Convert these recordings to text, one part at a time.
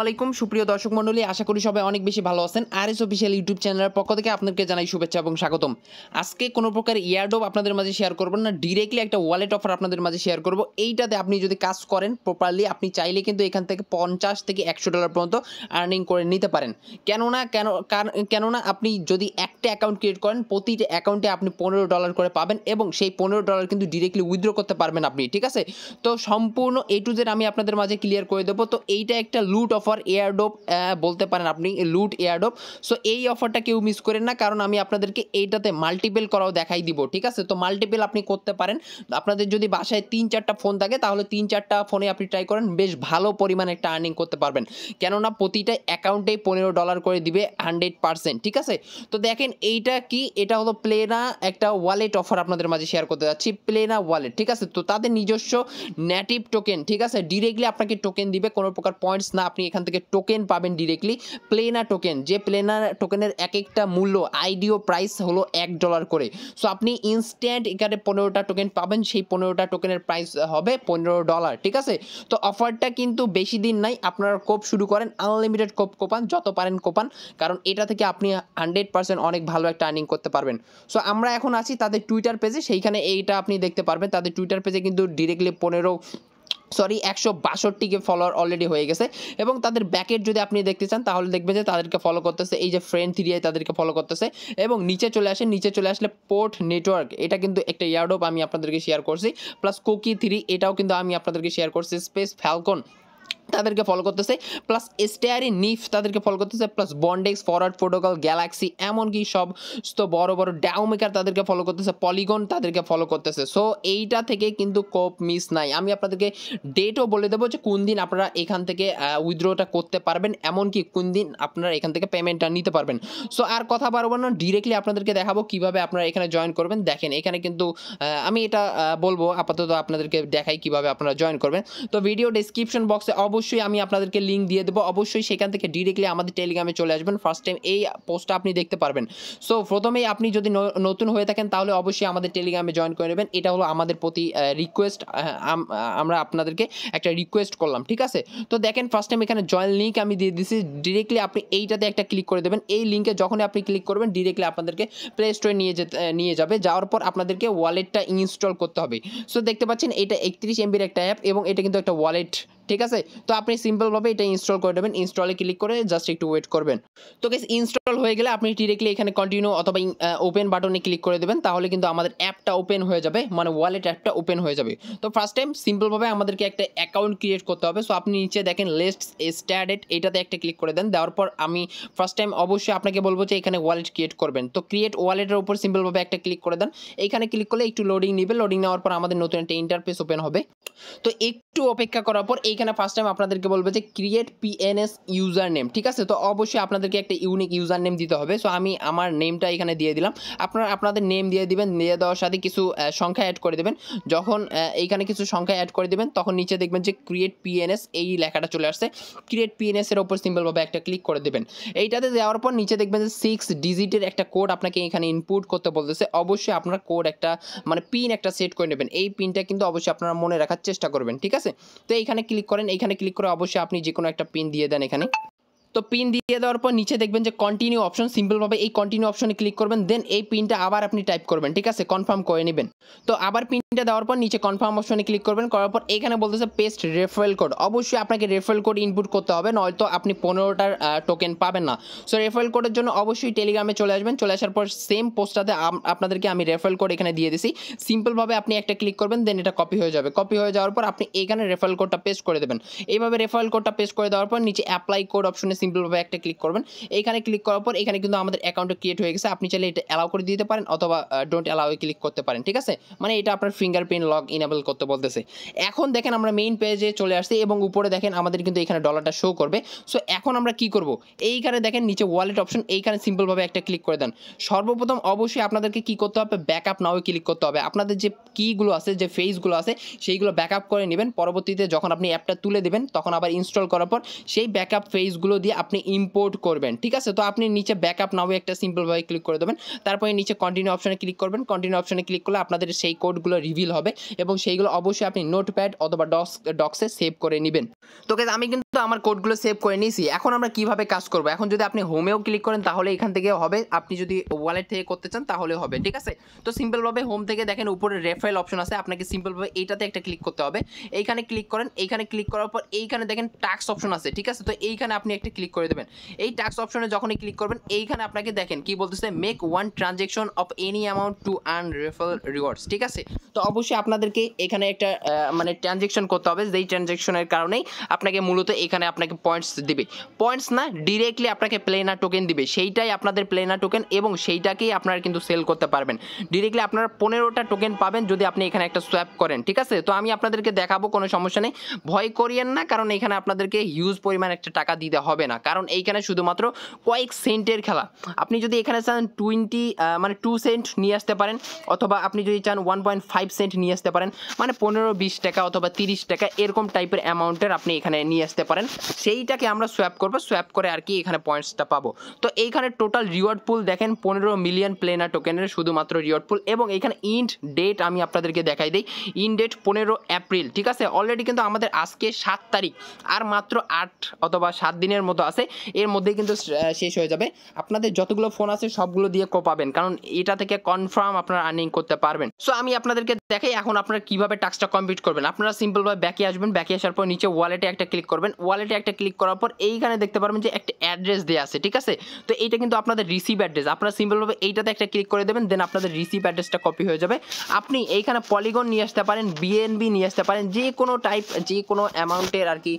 আলাইকুম সুপ্রিয় দর্শক মন্ডলী আশা করি সবাই অনেক বেশি ভালো আছেন আর এস অফিসিয়াল ইউটিউব চ্যানেলের পক্ষ থেকে আপনাকে জানাই শুভেচ্ছা এবং স্বাগতম আজকে কোনো প্রকার ইয়ারডোপ আপনাদের মাঝে শেয়ার করবো না ডিরেক্টলি একটা ওয়ালেট অফার আপনাদের মাঝে শেয়ার করব এইটাতে আপনি যদি কাজ করেন প্রপারলি আপনি চাইলে কিন্তু এখান থেকে পঞ্চাশ থেকে একশো ডলার পর্যন্ত আর্নিং করে নিতে পারেন কেননা কেন কেননা আপনি যদি একটা অ্যাকাউন্ট ক্রিয়েট করেন প্রতিটা অ্যাকাউন্টে আপনি পনেরো ডলার করে পাবেন এবং সেই পনেরো ডলার কিন্তু ডিরেক্টলি উইথড্র করতে পারবেন আপনি ঠিক আছে তো সম্পূর্ণ এ টু জেড আমি আপনাদের মাঝে ক্লিয়ার করে দেবো তো এইটা একটা লুট অফার এয়ারডোপ বলতে পারেন আপনি লুট এয়ারডোপ সো এই অফারটা কেউ মিস করেন না কারণ আমি আপনাদেরকে এইটাতে মাল্টিপেল করাও দেখাই দিব ঠিক আছে তো মাল্টিপেল আপনি করতে পারেন আপনাদের যদি বাসায় তিন চারটা ফোন থাকে তাহলে তিন চারটা ফোনে আপনি ট্রাই করেন বেশ ভালো পরিমাণে একটা আর্নিং করতে পারবেন কেননা প্রতিটা অ্যাকাউন্টেই পনেরো ডলার করে দিবে হান্ড্রেড পার্সেন্ট ঠিক আছে তো দেখেন এইটা কি এটা হলো প্লেনা একটা ওয়ালেট অফার আপনাদের মাঝে শেয়ার করতে যাচ্ছি প্লেনা ওয়ালেট ঠিক আছে তো তাদের নিজস্ব নেটিভ টোকেন ঠিক আছে ডিরেক্টলি আপনাকে টোকেন দিবে কোনো প্রকার পয়েন্টস না আপনি এখান থেকে টোকেন পাবেন ডিরেক্টলি প্লেনা টোকেন যে প্লেনা টোকেনের এক একটা মূল্য আইডিও প্রাইস হলো এক ডলার করে সো আপনি ইনস্ট্যান্ট এখানে পনেরোটা টোকেন পাবেন সেই পনেরোটা টোকেনের প্রাইস হবে পনেরো ডলার ঠিক আছে তো অফারটা কিন্তু বেশি দিন নাই আপনারা কোপ শুরু করেন আনলিমিটেড কোপ কোপান যত পারেন কোপান কারণ এটা থেকে আপনি হান্ড্রেড পার্সেন্ট অনেক ভালো একটা আর্নিং করতে পারবেন সো আমরা এখন আছি তাদের টুইটার পেজে সেইখানে এইটা আপনি দেখতে পারবেন তাদের টুইটার পেজে কিন্তু ডিরেক্টলি পনেরো সরি একশো বাষট্টিকে ফলোয়ার অলরেডি হয়ে গেছে এবং তাদের ব্যাকেট যদি আপনি দেখতে চান তাহলে দেখবেন যে তাদেরকে ফলো করতেছে এই যে ফ্রেন্ড থ্রিয়ায় তাদেরকে ফলো করতেছে এবং নিচে চলে আসে নিচে চলে আসলে পোর্ট নেটওয়ার্ক এটা কিন্তু একটা ইয়ারডোপ আমি আপনাদেরকে শেয়ার করছি প্লাস কোকি থ্রি এটাও কিন্তু আমি আপনাদেরকে শেয়ার করছি স্পেস ফ্যালকন তাদেরকে ফলো করতেছে প্লাস স্টেয়ারি নিফ তাদেরকে ফলো করতেছে প্লাস বন্ডেক্স ফরওয়ার্ড ফোটোকল গ্যালাক্সি এমনকি সব তো বড় বড় ডাউমেকার তাদেরকে ফলো করতেছে পলিগন তাদেরকে ফলো করতেছে সো এইটা থেকে কিন্তু কোপ মিস নাই আমি আপনাদেরকে ডেটও বলে দেবো যে কোন দিন আপনারা এখান থেকে উইথড্রোটা করতে পারবেন এমনকি কোন দিন আপনারা এখান থেকে পেমেন্টটা নিতে পারবেন সো আর কথা পারবো না ডিরেক্টলি আপনাদেরকে দেখাবো কিভাবে আপনারা এখানে জয়েন করবেন দেখেন এখানে কিন্তু আমি এটা বলবো আপাতত আপনাদেরকে দেখাই কিভাবে আপনারা জয়েন করবেন তো ভিডিও ডিসক্রিপশন বক্সে অব অবশ্যই আমি আপনাদেরকে লিঙ্ক দিয়ে দেবো অবশ্যই সেখান থেকে ডিরেক্টলি আমাদের টেলিগ্রামে চলে আসবেন ফার্স্ট টাইম এই পোস্টটা আপনি দেখতে পারবেন সো প্রথমেই আপনি যদি নতুন হয়ে থাকেন তাহলে অবশ্যই আমাদের টেলিগ্রামে জয়েন করে নেবেন এটা হলো আমাদের প্রতি রিকোয়েস্ট আমরা আপনাদেরকে একটা রিকোয়েস্ট করলাম ঠিক আছে তো দেখেন ফার্স্ট টাইম এখানে জয়েন লিঙ্ক আমি দিয়ে দিচ্ছি ডিরেক্টলি আপনি এইটাতে একটা ক্লিক করে দেবেন এই লিঙ্কে যখনই আপনি ক্লিক করবেন ডিরেক্টলি আপনাদেরকে প্লে স্টোরে নিয়ে যেতে নিয়ে যাবে যাওয়ার পর আপনাদেরকে ওয়ালেটটা ইনস্টল করতে হবে সো দেখতে পাচ্ছেন এটা একত্রিশ এমবির একটা অ্যাপ এবং এটা কিন্তু একটা ওয়ালেট ঠিক আছে তো আপনি সিম্পলভাবে এটা ইনস্টল করে দেবেন ইনস্টলে ক্লিক করে জাস্ট একটু ওয়েট করবেন তো গেস ইনস্টল হয়ে গেলে আপনি ডিরেক্টলি এখানে কন্টিনিউ অথবা ওপেন বাটনে ক্লিক করে দেবেন তাহলে কিন্তু আমাদের অ্যাপটা ওপেন হয়ে যাবে মানে ওয়ালেট অ্যাপটা ওপেন হয়ে যাবে তো ফার্স্ট টাইম সিম্পলভাবে আমাদেরকে একটা অ্যাকাউন্ট ক্রিয়েট করতে হবে সো আপনি নিচে দেখেন লেস্ট স্ট্যাডেট এটাতে একটা ক্লিক করে দেন দেওয়ার পর আমি ফার্স্ট টাইম অবশ্যই আপনাকে বলবো যে এখানে ওয়ালেট ক্রিয়েট করবেন তো ক্রিয়েট ওয়ালেটের উপর সিম্পলভাবে একটা ক্লিক করে দেন এখানে ক্লিক করলে একটু লোডিং নেবে লোডিং নেওয়ার পর আমাদের নতুন একটা ইন্টারফেস ওপেন হবে তো একটু অপেক্ষা করার পর এইখানে ফার্স্ট টাইম আপনাদেরকে বলবে যে ক্রিয়েট পিএনএস ইউজার নেম ঠিক আছে তো অবশ্যই আপনাদেরকে একটা ইউনিক ইউজার নেম দিতে হবে সো আমি আমার নেমটা এখানে দিয়ে দিলাম আপনারা আপনাদের নেম দিয়ে দিবেন দিয়ে দেওয়ার সাথে কিছু সংখ্যা অ্যাড করে দেবেন যখন এইখানে কিছু সংখ্যা অ্যাড করে দেবেন তখন নিচে দেখবেন যে ক্রিয়েট পিএনএস এই লেখাটা চলে আসছে ক্রিয়েট পিএনএস এর ওপর সিম্পলভাবে একটা ক্লিক করে দেবেন এইটাতে দেওয়ার পর নিচে দেখবেন যে সিক্স ডিজিটের একটা কোড আপনাকে এখানে ইনপুট করতে বলতেছে অবশ্যই আপনার কোড একটা মানে পিন একটা সেট করে নেবেন এই পিনটা কিন্তু অবশ্যই আপনারা মনে রাখার চেষ্টা করবেন ঠিক আছে তো এইখানে ক্লিক করেন এইখানে ক্লিক করে অবশ্যই আপনি যে কোনো একটা পিন দিয়ে দেন এখানে তো পিন দিয়ে দেওয়ার পর নিচে দেখবেন যে কন্টিনিউ অপশন সিম্পলভাবে এই কন্টিনিউ অপশনে ক্লিক করবেন দেন এই পিনটা আবার আপনি টাইপ করবেন ঠিক আছে কনফার্ম করে নেবেন তো আবার পিনটা দেওয়ার পর নিচে কনফার্ম অপশনে ক্লিক করবেন করার পর এখানে বলতেছে পেস্ট রেফারেল কোড অবশ্যই আপনাকে রেফারেল কোড ইনপুট করতে হবে নয়তো আপনি পনেরোটার টোকেন পাবেন না সো রেফারেল কোডের জন্য অবশ্যই টেলিগ্রামে চলে আসবেন চলে আসার পর সেম পোস্টটাতে আপনাদেরকে আমি রেফারেল কোড এখানে দিয়ে দিছি সিম্পলভাবে আপনি একটা ক্লিক করবেন দেন এটা কপি হয়ে যাবে কপি হয়ে যাওয়ার পর আপনি এখানে রেফারেল কোডটা পেস্ট করে দেবেন এইভাবে রেফারেল কোডটা পেস্ট করে দেওয়ার পর নিচে অ্যাপ্লাই কোড অপশনে সিম্পলভাবে একটা ক্লিক করবেন এখানে ক্লিক করার পর এখানে কিন্তু আমাদের অ্যাকাউন্টটা ক্রিয়েট হয়ে গেছে আপনি চাইলে এটা অ্যালাউ করে দিতে পারেন অথবা ডোন্ট অ্যালাউ ক্লিক করতে পারেন ঠিক আছে মানে এটা আপনার ফিঙ্গারপ্রিন্ট লগ ইনেবল করতে বলতেছে এখন দেখেন আমরা মেইন পেজে চলে আসছি এবং উপরে দেখেন আমাদের কিন্তু এখানে ডলারটা শো করবে সো এখন আমরা কি করব এইখানে দেখেন নিচে ওয়ালেট অপশন এইখানে সিম্পলভাবে একটা ক্লিক করে দেন সর্বপ্রথম অবশ্যই আপনাদেরকে কি করতে হবে ব্যাকআপ নাও ক্লিক করতে হবে আপনাদের যে কীগুলো আছে যে ফেসগুলো আছে সেইগুলো ব্যাকআপ করে নেবেন পরবর্তীতে যখন আপনি অ্যাপটা তুলে দেবেন তখন আবার ইনস্টল করার পর সেই ব্যাকআপ ফেসগুলো দিয়ে আপনি ইম্পোর্ট করবেন ঠিক আছে তো আপনি নিচে ব্যাকআপ নাও একটা সিম্পলভাবে ক্লিক করে দেবেন তারপরে নিচে কন্টিনিউ অপশানে ক্লিক করবেন কন্টিনিউ অপশানে ক্লিক করলে আপনাদের সেই কোডগুলো রিভিল হবে এবং সেইগুলো অবশ্যই আপনি নোটপ্যাড অথবা ডক্স ডক্সে সেভ করে নেবেন তো আমি কিন্তু আমার কোডগুলো সেভ করে নিয়েছি এখন আমরা কিভাবে কাজ করবো এখন যদি আপনি হোমেও ক্লিক করেন তাহলে এখান থেকে হবে আপনি যদি ওয়ালেট থেকে করতে চান তাহলে হবে ঠিক আছে তো সিম্পলভাবে হোম থেকে দেখেন উপরে রেফারেল অপশন আছে আপনাকে সিম্পলভাবে এইটাতে একটা ক্লিক করতে হবে এইখানে ক্লিক করেন এইখানে ক্লিক করার পর এইখানে দেখেন টাক্স অপশন আছে ঠিক আছে তো এইখানে আপনি একটা ক্লিক ক্লিক করে দেবেন এই ট্যাক্স অপশনে যখনই ক্লিক করবেন এইখানে আপনাকে দেখেন কি বলতেছে make one transaction of any amount to earn refer rewards ঠিক আছে তো অবশ্যই আপনাদেরকে এখানে একটা মানে ট্রানজেকশন করতে হবে যেই ট্রানজেকশনের কারণেই আপনাকে মূলত এখানে আপনাকে পয়েন্টস দিবে পয়েন্টস না ডিরেক্টলি আপনাকে প্লেনা টোকেন দিবে সেইটাই আপনাদের প্লেনা টোকেন এবং সেইটাকেই আপনারা কিন্তু সেল করতে পারবেন ডিরেক্টলি আপনারা পনেরোটা টোকেন পাবেন যদি আপনি এখানে একটা সোয়াপ করেন ঠিক আছে তো আমি আপনাদেরকে দেখাবো কোনো সমস্যা নেই ভয় করিয়েন না কারণ এখানে আপনাদেরকে হিউজ পরিমাণ একটা টাকা দিতে হবে না কারণ এইখানে শুধুমাত্র কয়েক সেন্টের খেলা আপনি যদি এখানে চান টোয়েন্টি মানে টু সেন্ট নিয়ে আসতে পারেন অথবা আপনি যদি চান one point five five cent নিয়ে আসতে পারেন মানে পনেরো বিশ টাকা অথবা তিরিশ টাকা এরকম টাইপের অ্যামাউন্টের আপনি এখানে নিয়ে আসতে পারেন সেইটাকে আমরা সোয়াপ করবো সোয়াপ করে আর কি এখানে পয়েন্টসটা পাবো তো এইখানে টোটাল রিওয়ার্ড পুল দেখেন পনেরো মিলিয়ন প্লেনার টোকেনের শুধুমাত্র রিওয়ার্ড পুল এবং এখানে ইন্ড ডেট আমি আপনাদেরকে দেখাই দিই ইন ডেট পনেরো এপ্রিল ঠিক আছে অলরেডি কিন্তু আমাদের আজকে সাত তারিখ আর মাত্র আট অথবা সাত দিনের মতো আছে এর মধ্যে কিন্তু শেষ হয়ে যাবে আপনাদের যতগুলো ফোন আছে সবগুলো দিয়ে কোপাবেন কারণ এটা থেকে কনফার্ম আপনারা আর্নিং করতে পারবেন সো আমি আপনাদেরকে দেখে এখন আপনারা কিভাবে টাস্কটা কমপ্লিট করবেন আপনারা সিম্পলভাবে ব্যাকে আসবেন ব্যাকে আসার পর নিচে ওয়ালেটে একটা ক্লিক করবেন ওয়ালেটে একটা ক্লিক করার পর এইখানে দেখতে পারবেন যে একটা অ্যাড্রেস দেওয়া আছে ঠিক আছে তো এইটা কিন্তু আপনাদের রিসিভ অ্যাড্রেস আপনারা সিম্পলভাবে এইটাতে একটা ক্লিক করে দেবেন দেন আপনাদের রিসিভ অ্যাড্রেসটা কপি হয়ে যাবে আপনি এইখানে পলিগন নিয়ে আসতে পারেন বিএনবি নিয়ে আসতে পারেন যে কোনো টাইপ যে কোনো অ্যামাউন্টের আর কি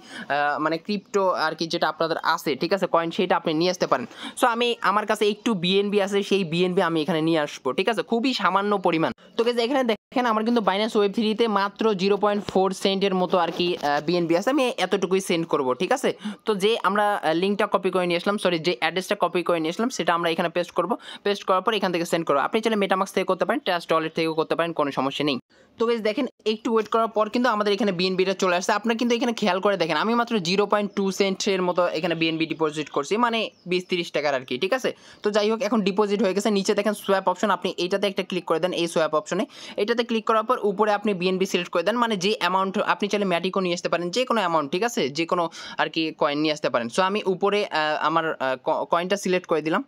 মানে ক্রিপ্টো আর কি যেটা আপনাদের আছে ঠিক আছে কয়েন সেটা আপনি নিয়ে আসতে পারেন সো আমি আমার কাছে একটু বিএনবি আছে সেই বিএনবি আমি এখানে নিয়ে আসবো ঠিক আছে খুবই সামান্য পরিমাণ তো এখানে দেখেন আমার কিন্তু বাইন্যান্স ওয়েব থ্রিতে মাত্র জিরো পয়েন্ট ফোর সেন্টের মতো আর কি বিএনবি আছে আমি এতটুকুই সেন্ড করব ঠিক আছে তো যে আমরা লিঙ্কটা কপি করে নিয়ে আসলাম সরি যে অ্যাড্রেসটা কপি করে নিয়ে আসলাম সেটা আমরা এখানে পেস্ট করব পেস্ট করার পর এখান থেকে সেন্ড করবো আপনি চাইলে মেটামাক্স থেকে করতে পারেন ট্যাশ টয়লেট থেকেও করতে পারেন কোনো সমস্যা নেই তো বেশ দেখেন একটু ওয়েট করার পর কিন্তু আমাদের এখানে বিএনবিটা চলে আসছে আপনার কিন্তু এখানে খেয়াল করে দেখেন আমি মাত্র জিরো পয়েন্ট টু সেন্টের মতো এখানে বিএনবি ডিপোজিট করছি মানে বিশ তিরিশ টাকার আর কি ঠিক আছে তো যাই হোক এখন ডিপোজিট হয়ে গেছে নিচে দেখেন সোয়াপ অপশন আপনি এইটাতে একটা ক্লিক করে দেন এই সোয়াপ অপশনে এটাতে ক্লিক করার পর উপরে আপনি বিএনবি সিলেক্ট করে দেন মানে যে অ্যামাউন্ট আপনি চাইলে ম্যাটিকও নিয়ে আসতে পারেন যে কোনো অ্যামাউন্ট ঠিক আছে যে কোনো আর কি কয়েন নিয়ে আসতে পারেন সো আমি উপরে আমার কয়েনটা সিলেক্ট করে দিলাম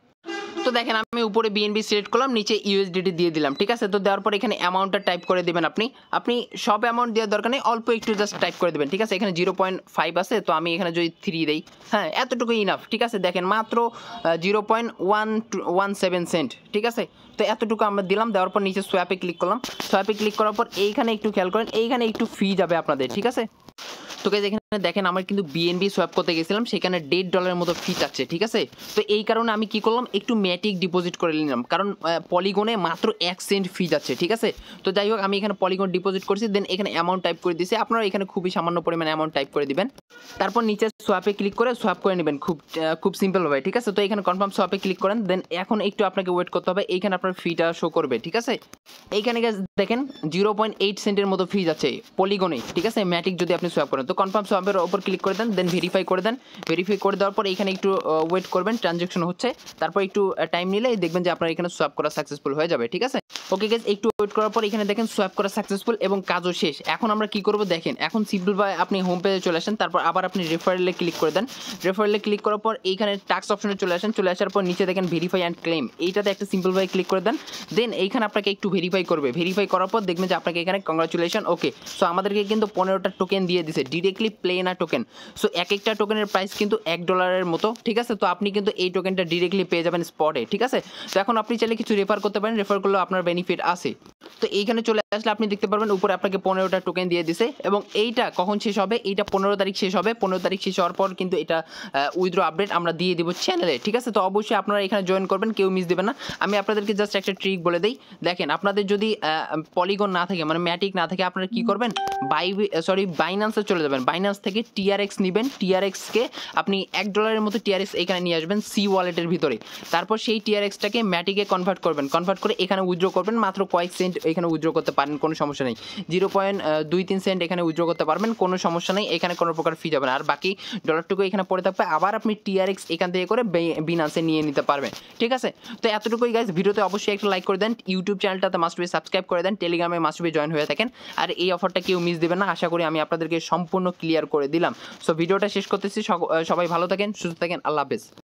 তো দেখেন আমি উপরে বিএনবি সিলেক্ট করলাম নিচে ইউএসডিটি দিয়ে দিলাম ঠিক আছে তো দেওয়ার পর এখানে অ্যামাউন্টটা টাইপ করে দেবেন আপনি আপনি সব অ্যামাউন্ট দেওয়ার দরকার নেই অল্প একটু জাস্ট টাইপ করে দেবেন ঠিক আছে এখানে জিরো পয়েন্ট ফাইভ আছে তো আমি এখানে যদি থ্রি দিই হ্যাঁ এতটুকু ইনাফ ঠিক আছে দেখেন মাত্র zero point one one seven cent ঠিক আছে তো এতটুকু আমরা দিলাম দেওয়ার পর নিচে সোয়াপে ক্লিক করলাম সোয়াপে ক্লিক করার পর এইখানে একটু খেয়াল করেন এইখানে একটু ফি যাবে আপনাদের ঠিক আছে তোকে এখানে দেখেন আমার কিন্তু বিএনবি সোয়াপ করতে গেছিলাম সেখানে দেড় ডলারের মতো ফি আছে ঠিক আছে তো এই কারণে আমি কি করলাম একটু ম্যাটিক ডিপোজিট করে নিলাম কারণ পলিগনে মাত্র এক সেন্ট ফি যাচ্ছে ঠিক আছে তো যাই হোক আমি এখানে পলিগন ডিপোজিট করছি দেন এখানে অ্যামাউন্ট টাইপ করে দিয়েছি আপনারা এখানে খুবই সামান্য পরিমাণে অ্যামাউন্ট টাইপ করে দিবেন তারপর নিচে সোয়াপে ক্লিক করে সোয়াপ করে নেবেন খুব খুব সিম্পলভাবে ঠিক আছে তো এখানে কনফার্ম সোয়াপে ক্লিক করেন দেন এখন একটু আপনাকে ওয়েট করতে হবে এইখানে আপনার ফিটা শো করবে ঠিক আছে এইখানে দেখেন জিরো পয়েন্ট এইট সেন্টের মতো ফি যাচ্ছে পলিগনে ঠিক আছে ম্যাটিক যদি আপনি সোয়াপ করেন তো কনফার্ম সবের ওপর ক্লিক করে দেন দেন ভেরিফাই করে দেন ভেরিফাই করে দেওয়ার পর এখানে একটু ওয়েট করবেন ট্রানজ্যাকশন হচ্ছে তারপর একটু টাইম নিলে দেখবেন যে আপনার এখানে সোয়াপ করা সাকসেসফুল হয়ে যাবে ঠিক আছে ওকে গেস একটু ওয়েট করার পর এখানে দেখেন সোয়াপ করা সাকসেসফুল এবং কাজও শেষ এখন আমরা কি করব দেখেন এখন সিম্পল বা আপনি হোম পেজে চলে আসেন তারপর আবার আপনি রেফারেলে ক্লিক করে দেন রেফারেলে ক্লিক করার পর এইখানে টাক্স অপশনে চলে আসেন চলে আসার পর নিচে দেখেন ভেরিফাই অ্যান্ড ক্লেম এইটাতে একটা সিম্পল ভাই ক্লিক করে দেন দেন এইখানে আপনাকে একটু ভেরিফাই করবে ভেরিফাই করার পর দেখবেন যে আপনাকে এখানে কংগ্রাচুলেশন ওকে সো আমাদেরকে কিন্তু পনেরোটা টোকেন দিয়ে দিছে ডিরেক্টলি প্লেনা টোকেন সো এক একটা টোকেনের প্রাইস কিন্তু এক ডলারের মতো ঠিক আছে তো আপনি কিন্তু এই টোকেনটা ডিরেক্টলি পেয়ে যাবেন স্পটে ঠিক আছে তো এখন আপনি চাইলে কিছু রেফার করতে পারেন রেফার করলেও আপনার বেনিফিট আছে তো এইখানে চলে আসলে আপনি দেখতে পারবেন উপরে আপনাকে পনেরোটা টোকেন দিয়ে দিছে এবং এইটা কখন শেষ হবে এইটা পনেরো তারিখ শেষ হবে পনেরো তারিখ শেষ হওয়ার পর কিন্তু এটা উইথড্র আপডেট আমরা দিয়ে দিব চ্যানেলে ঠিক আছে তো অবশ্যই আপনারা এখানে জয়েন করবেন কেউ মিস দেবেন না আমি আপনাদেরকে জাস্ট একটা ট্রিক বলে দিই দেখেন আপনাদের যদি পলিগন না থাকে মানে ম্যাটিক না থাকে আপনারা কি করবেন বাই সরি বাইন্যান্সে চলে যাবেন বাইন্যান্স থেকে টিআরএক্স নেবেন টিআরএক্সকে আপনি এক ডলারের মতো টিআরএক্স এখানে নিয়ে আসবেন সি ওয়ালেটের ভিতরে তারপর সেই টিআরএক্সটাকে ম্যাটিকে কনভার্ট করবেন কনভার্ট করে এখানে উইথড্র করবেন মাত্র কয়েক সেন্ট এখানে উইথড্র করতে পারেন কোনো সমস্যা নেই জিরো পয়েন্ট দুই তিন সেন্ট এখানে উইথড্র করতে পারবেন কোনো সমস্যা নেই এখানে কোনো প্রকার ফি যাবে আর বাকি ডলারটুকু এখানে পড়ে থাকবে আবার আপনি টিআরএক্স এখান থেকে করে বিনাসে নিয়ে নিতে পারবেন ঠিক আছে তো এতটুকুই গাইজ ভিডিওতে অবশ্যই একটা লাইক করে দেন ইউটিউব চ্যানেলটাতে মাস্টবি সাবস্ক্রাইব করে দেন টেলিগ্রামে মাস্টবি জয়েন হয়ে থাকেন আর এই অফারটা কেউ মিস দেবেন না আশা করি আমি আপনাদেরকে সম্পূর্ণ ক্লিয়ার করে দিলাম সো ভিডিওটা শেষ করতেছি সবাই ভালো থাকেন সুস্থ থাকেন আল্লাহ হাফেজ